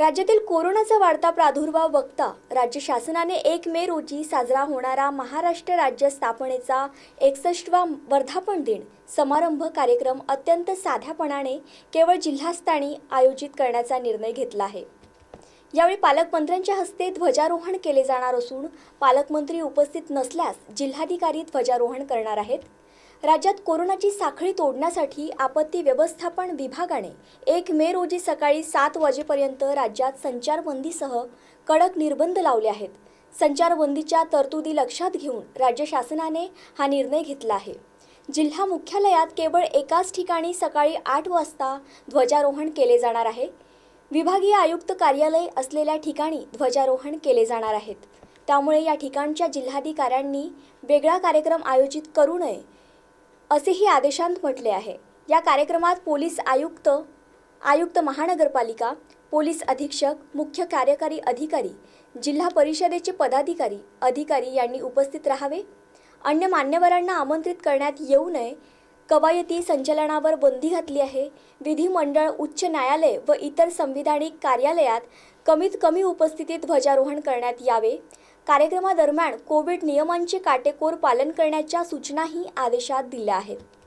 राज्यातील कोरोनाचा वाढता प्रादुर्भाव बघता राज्य शासनाने एक मे रोजी साजरा होणारा महाराष्ट्र राज्य स्थापनेचा एकसष्टवा वर्धापन दिन समारंभ कार्यक्रम अत्यंत साध्यापणाने केवळ जिल्हास्थानी आयोजित करण्याचा निर्णय घेतला आहे यावेळी पालकमंत्र्यांच्या हस्ते ध्वजारोहण केले जाणार असून पालकमंत्री उपस्थित नसल्यास जिल्हाधिकारी ध्वजारोहण करणार आहेत राज्यात कोरोनाची साखळी तोडण्यासाठी आपत्ती व्यवस्थापन विभागाने एक मे रोजी सकाळी सात वाजेपर्यंत राज्यात संचारबंदीसह कडक निर्बंध लावले आहेत संचारबंदीच्या तरतुदी लक्षात घेऊन राज्य शासनाने हा निर्णय घेतला आहे जिल्हा मुख्यालयात केवळ एकाच ठिकाणी सकाळी आठ वाजता ध्वजारोहण केले जाणार आहे विभागीय आयुक्त कार्यालय असलेल्या ठिकाणी ध्वजारोहण केले जाणार आहेत त्यामुळे या ठिकाणच्या जिल्हाधिकाऱ्यांनी वेगळा कार्यक्रम आयोजित करू नये असेही आदेशांत म्हटले आहे या कार्यक्रमात पोलीस आयुक्त आयुक्त महानगरपालिका पोलीस अधीक्षक मुख्य कार्यकारी अधिकारी जिल्हा परिषदेचे पदाधिकारी अधिकारी यांनी उपस्थित राहावे अन्य मान्यवरांना आमंत्रित करण्यात येऊ नये कवायती संचलनावर बंदी घातली आहे विधिमंडळ उच्च न्यायालय व इतर संविधानिक कार्यालयात कमीत कमी उपस्थितीत ध्वजारोहण करण्यात यावे कार्यक्रमादरम्यान कोविड नियमांचे काटेकोर पालन करण्याच्या सूचनाही आदेशात दिल्या आहेत